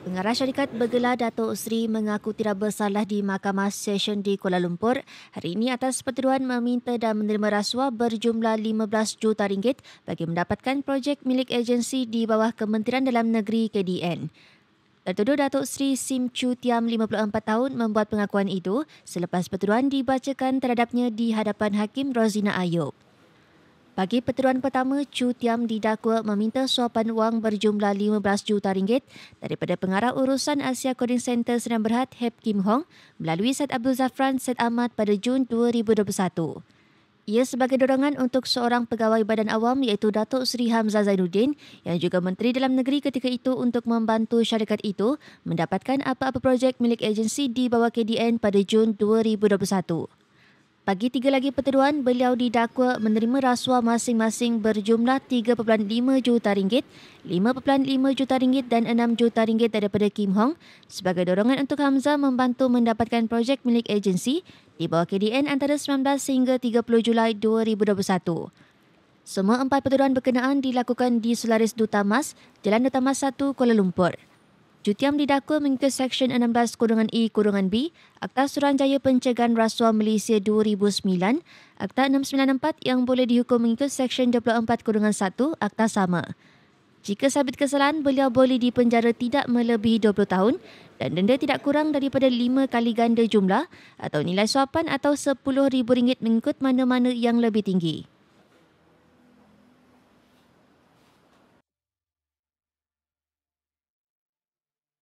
Pengarah syarikat bergelar Datuk Sri mengaku tidak bersalah di Mahkamah Session di Kuala Lumpur hari ini atas pertuduhan meminta dan menerima rasuah berjumlah 15 juta ringgit bagi mendapatkan projek milik agensi di bawah Kementerian Dalam Negeri KDN. Tertuduh Datuk Sri Sim Chu Tiam 54 tahun membuat pengakuan itu selepas pertuduhan dibacakan terhadapnya di hadapan Hakim Rozina Ayub. Bagi petuan pertama, Chu Tiam didakwa meminta suapan wang berjumlah 15 juta ringgit daripada pengarah urusan Asia Coding Center Senang Berhad, Hep Kim Hong, melalui Syed Abdul Zafran Syed Ahmad pada Jun 2021. Ia sebagai dorongan untuk seorang pegawai badan awam iaitu Datuk Seri Hamzah Zainuddin yang juga Menteri Dalam Negeri ketika itu untuk membantu syarikat itu mendapatkan apa-apa projek milik agensi di bawah KDN pada Jun 2021. Bagi tiga lagi pertuduhan, beliau didakwa menerima rasuah masing-masing berjumlah 3.5 juta ringgit, 5.5 juta ringgit dan 6 juta ringgit daripada Kim Hong sebagai dorongan untuk Hamzah membantu mendapatkan projek milik agensi di bawah KDN antara 19 hingga 30 Julai 2021. Semua empat pertuduhan berkenaan dilakukan di Solaris Duta Mas, Jalan Duta Mas 1, Kuala Lumpur. Jutiam didakwa mengikut Seksyen 16-E-B e Akta Suranjaya Pencegahan Rasuah Malaysia 2009, Akta 694 yang boleh dihukum mengikut Seksyen 24 kurungan 1 Akta Sama. Jika sabit kesalahan, beliau boleh dipenjara tidak melebihi 20 tahun dan denda tidak kurang daripada 5 kali ganda jumlah atau nilai suapan atau RM10,000 mengikut mana-mana yang lebih tinggi.